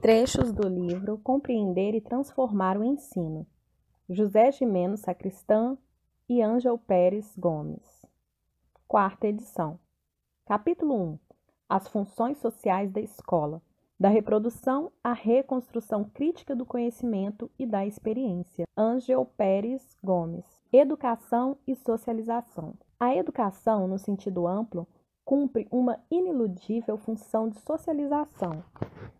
Trechos do livro Compreender e Transformar o Ensino, José Gimeno Sacristã e Ângel Pérez Gomes. Quarta edição. Capítulo 1. As funções sociais da escola, da reprodução à reconstrução crítica do conhecimento e da experiência. Ângel Pérez Gomes. Educação e socialização. A educação, no sentido amplo, cumpre uma iniludível função de socialização,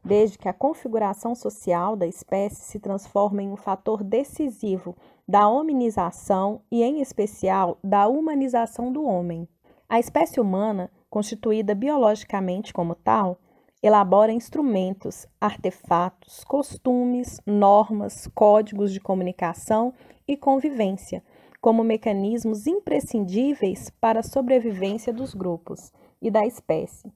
desde que a configuração social da espécie se transforme em um fator decisivo da hominização e, em especial, da humanização do homem. A espécie humana, constituída biologicamente como tal, elabora instrumentos, artefatos, costumes, normas, códigos de comunicação e convivência como mecanismos imprescindíveis para a sobrevivência dos grupos e da espécie.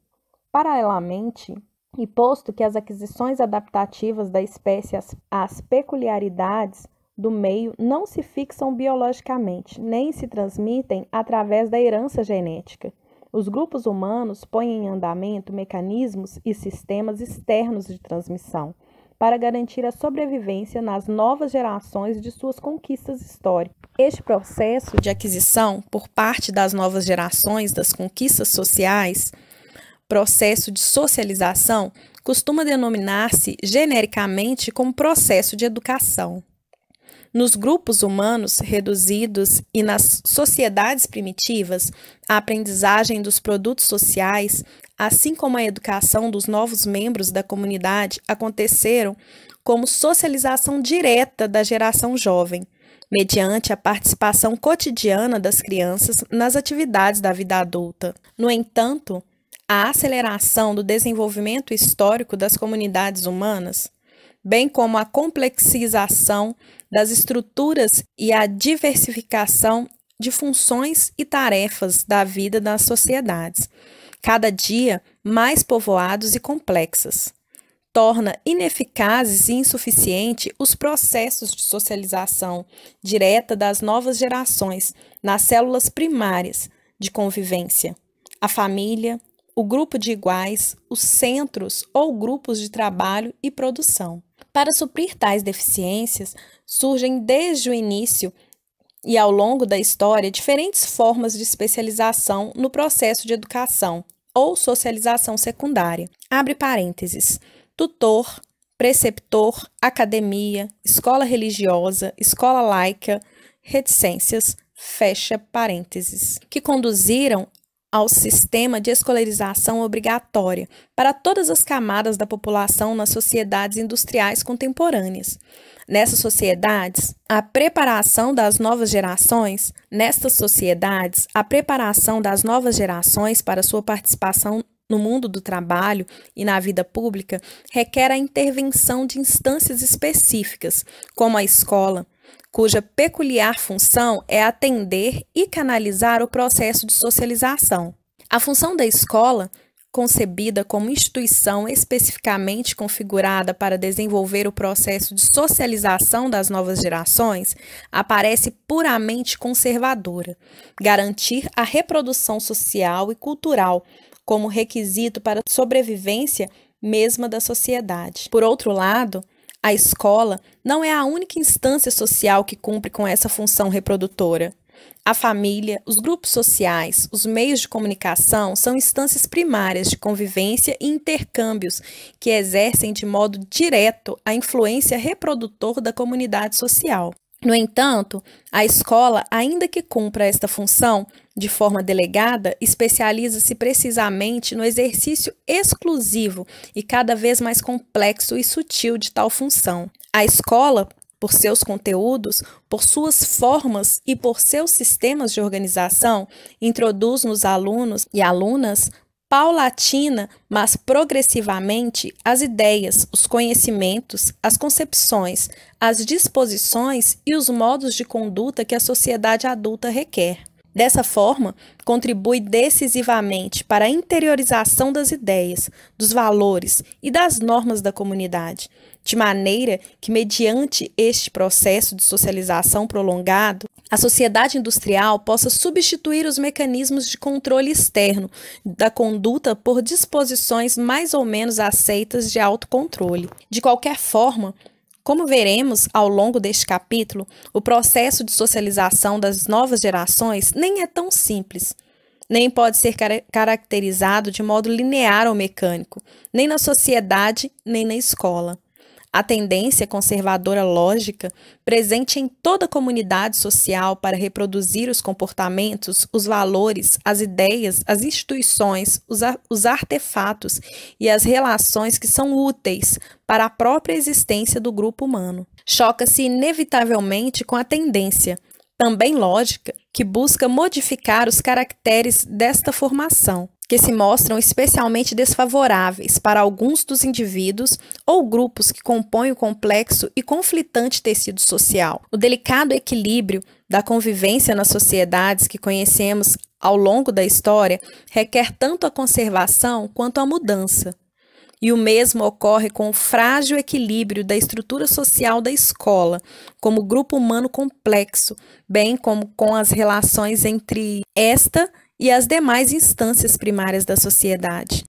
Paralelamente, e posto que as aquisições adaptativas da espécie às, às peculiaridades do meio não se fixam biologicamente, nem se transmitem através da herança genética. Os grupos humanos põem em andamento mecanismos e sistemas externos de transmissão, para garantir a sobrevivência nas novas gerações de suas conquistas históricas. Este processo de aquisição por parte das novas gerações das conquistas sociais, processo de socialização, costuma denominar-se genericamente como processo de educação. Nos grupos humanos reduzidos e nas sociedades primitivas, a aprendizagem dos produtos sociais assim como a educação dos novos membros da comunidade, aconteceram como socialização direta da geração jovem, mediante a participação cotidiana das crianças nas atividades da vida adulta. No entanto, a aceleração do desenvolvimento histórico das comunidades humanas, bem como a complexização das estruturas e a diversificação de funções e tarefas da vida das sociedades cada dia mais povoados e complexas. Torna ineficazes e insuficientes os processos de socialização direta das novas gerações nas células primárias de convivência, a família, o grupo de iguais, os centros ou grupos de trabalho e produção. Para suprir tais deficiências, surgem desde o início e ao longo da história diferentes formas de especialização no processo de educação, ou socialização secundária. Abre parênteses. Tutor, preceptor, academia, escola religiosa, escola laica, reticências, fecha parênteses, que conduziram ao sistema de escolarização obrigatória para todas as camadas da população nas sociedades industriais contemporâneas. Nessas sociedades, a preparação das novas gerações, nestas sociedades, a preparação das novas gerações para sua participação no mundo do trabalho e na vida pública requer a intervenção de instâncias específicas, como a escola, cuja peculiar função é atender e canalizar o processo de socialização. A função da escola, concebida como instituição especificamente configurada para desenvolver o processo de socialização das novas gerações, aparece puramente conservadora, garantir a reprodução social e cultural como requisito para a sobrevivência mesma da sociedade. Por outro lado, a escola não é a única instância social que cumpre com essa função reprodutora. A família, os grupos sociais, os meios de comunicação são instâncias primárias de convivência e intercâmbios que exercem de modo direto a influência reprodutor da comunidade social. No entanto, a escola, ainda que cumpra esta função de forma delegada, especializa-se precisamente no exercício exclusivo e cada vez mais complexo e sutil de tal função. A escola, por seus conteúdos, por suas formas e por seus sistemas de organização, introduz nos alunos e alunas paulatina, mas progressivamente, as ideias, os conhecimentos, as concepções, as disposições e os modos de conduta que a sociedade adulta requer. Dessa forma, contribui decisivamente para a interiorização das ideias, dos valores e das normas da comunidade, de maneira que, mediante este processo de socialização prolongado, a sociedade industrial possa substituir os mecanismos de controle externo da conduta por disposições mais ou menos aceitas de autocontrole. De qualquer forma, como veremos ao longo deste capítulo, o processo de socialização das novas gerações nem é tão simples, nem pode ser car caracterizado de modo linear ou mecânico, nem na sociedade, nem na escola a tendência conservadora lógica presente em toda comunidade social para reproduzir os comportamentos, os valores, as ideias, as instituições, os, os artefatos e as relações que são úteis para a própria existência do grupo humano. Choca-se inevitavelmente com a tendência, também lógica, que busca modificar os caracteres desta formação, que se mostram especialmente desfavoráveis para alguns dos indivíduos ou grupos que compõem o complexo e conflitante tecido social. O delicado equilíbrio da convivência nas sociedades que conhecemos ao longo da história requer tanto a conservação quanto a mudança. E o mesmo ocorre com o frágil equilíbrio da estrutura social da escola, como grupo humano complexo, bem como com as relações entre esta e e as demais instâncias primárias da sociedade,